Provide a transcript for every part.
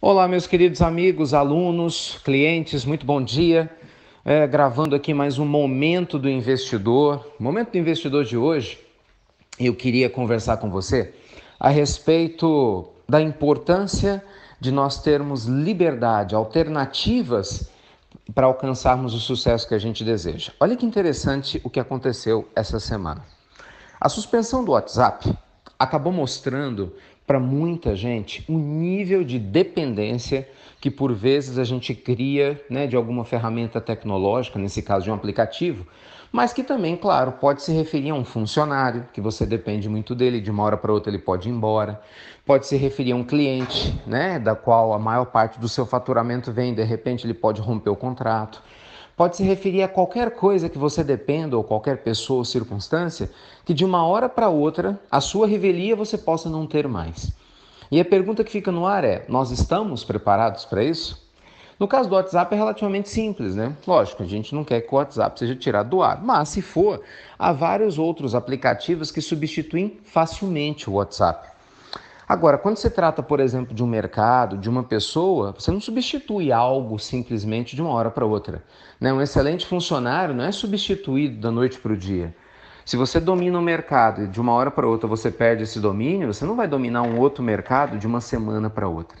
Olá, meus queridos amigos, alunos, clientes, muito bom dia. É, gravando aqui mais um Momento do Investidor. Momento do Investidor de hoje, eu queria conversar com você a respeito da importância de nós termos liberdade, alternativas para alcançarmos o sucesso que a gente deseja. Olha que interessante o que aconteceu essa semana. A suspensão do WhatsApp acabou mostrando para muita gente o um nível de dependência que por vezes a gente cria né, de alguma ferramenta tecnológica, nesse caso de um aplicativo, mas que também, claro, pode se referir a um funcionário, que você depende muito dele, de uma hora para outra ele pode ir embora, pode se referir a um cliente, né, da qual a maior parte do seu faturamento vem, de repente ele pode romper o contrato pode se referir a qualquer coisa que você dependa, ou qualquer pessoa ou circunstância, que de uma hora para outra a sua revelia você possa não ter mais. E a pergunta que fica no ar é: nós estamos preparados para isso? No caso do WhatsApp é relativamente simples, né? Lógico, a gente não quer que o WhatsApp seja tirado do ar, mas se for, há vários outros aplicativos que substituem facilmente o WhatsApp. Agora, quando se trata, por exemplo, de um mercado, de uma pessoa, você não substitui algo simplesmente de uma hora para outra. Né? Um excelente funcionário não é substituído da noite para o dia. Se você domina um mercado e de uma hora para outra você perde esse domínio, você não vai dominar um outro mercado de uma semana para outra.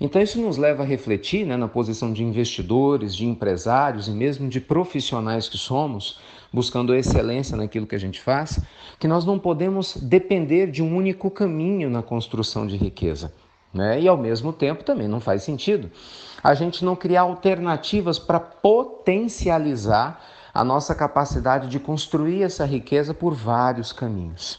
Então, isso nos leva a refletir né, na posição de investidores, de empresários e mesmo de profissionais que somos buscando excelência naquilo que a gente faz, que nós não podemos depender de um único caminho na construção de riqueza. Né? E ao mesmo tempo também não faz sentido a gente não criar alternativas para potencializar a nossa capacidade de construir essa riqueza por vários caminhos.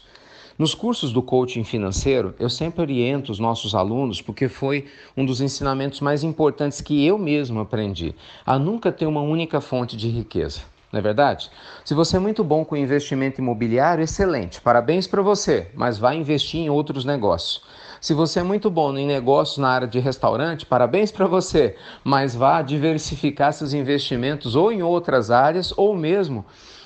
Nos cursos do coaching financeiro, eu sempre oriento os nossos alunos, porque foi um dos ensinamentos mais importantes que eu mesmo aprendi, a nunca ter uma única fonte de riqueza não é verdade? Se você é muito bom com investimento imobiliário, excelente, parabéns para você, mas vai investir em outros negócios. Se você é muito bom em negócios na área de restaurante, parabéns para você, mas vá diversificar seus investimentos ou em outras áreas ou mesmo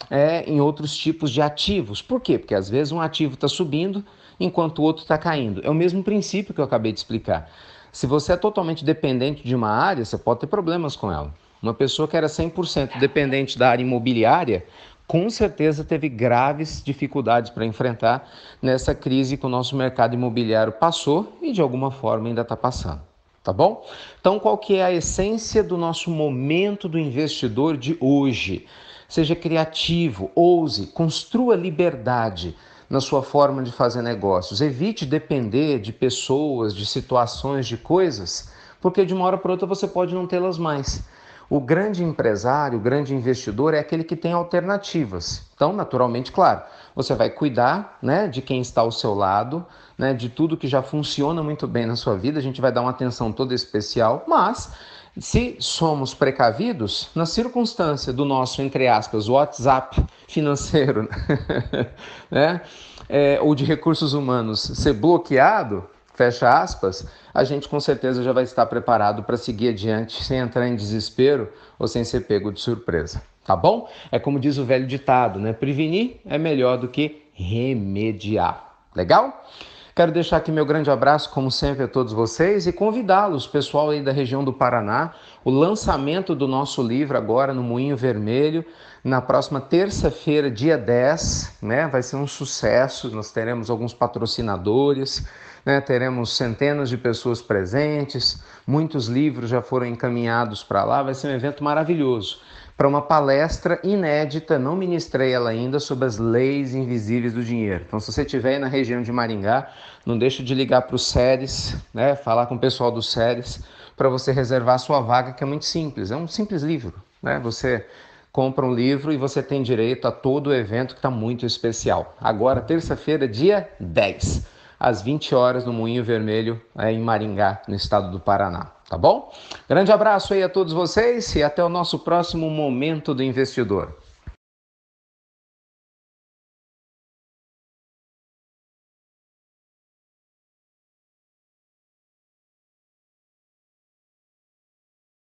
é, em outros tipos de ativos. Por quê? Porque às vezes um ativo está subindo enquanto o outro está caindo. É o mesmo princípio que eu acabei de explicar. Se você é totalmente dependente de uma área, você pode ter problemas com ela. Uma pessoa que era 100% dependente da área imobiliária, com certeza teve graves dificuldades para enfrentar nessa crise que o nosso mercado imobiliário passou e de alguma forma ainda está passando. Tá bom? Então, qual que é a essência do nosso momento do investidor de hoje? Seja criativo, ouse, construa liberdade na sua forma de fazer negócios. Evite depender de pessoas, de situações, de coisas, porque de uma hora para outra você pode não tê-las mais. O grande empresário, o grande investidor é aquele que tem alternativas. Então, naturalmente, claro, você vai cuidar né, de quem está ao seu lado, né, de tudo que já funciona muito bem na sua vida. A gente vai dar uma atenção toda especial, mas se somos precavidos, na circunstância do nosso, entre aspas, WhatsApp financeiro, né? É, ou de recursos humanos ser bloqueado, fecha aspas, a gente com certeza já vai estar preparado para seguir adiante sem entrar em desespero ou sem ser pego de surpresa, tá bom? É como diz o velho ditado, né? Prevenir é melhor do que remediar. Legal? Quero deixar aqui meu grande abraço, como sempre, a todos vocês e convidá-los, pessoal aí da região do Paraná, o lançamento do nosso livro agora no Moinho Vermelho na próxima terça-feira, dia 10, né? Vai ser um sucesso. Nós teremos alguns patrocinadores, né? Teremos centenas de pessoas presentes, muitos livros já foram encaminhados para lá. Vai ser um evento maravilhoso para uma palestra inédita, não ministrei ela ainda, sobre as leis invisíveis do dinheiro. Então, se você estiver na região de Maringá, não deixe de ligar para o SERES, né, falar com o pessoal do SERES, para você reservar a sua vaga, que é muito simples, é um simples livro. Né? Você compra um livro e você tem direito a todo o evento que está muito especial. Agora, terça-feira, dia 10, às 20 horas, no Moinho Vermelho, é em Maringá, no estado do Paraná. Tá bom? Grande abraço aí a todos vocês e até o nosso próximo Momento do Investidor.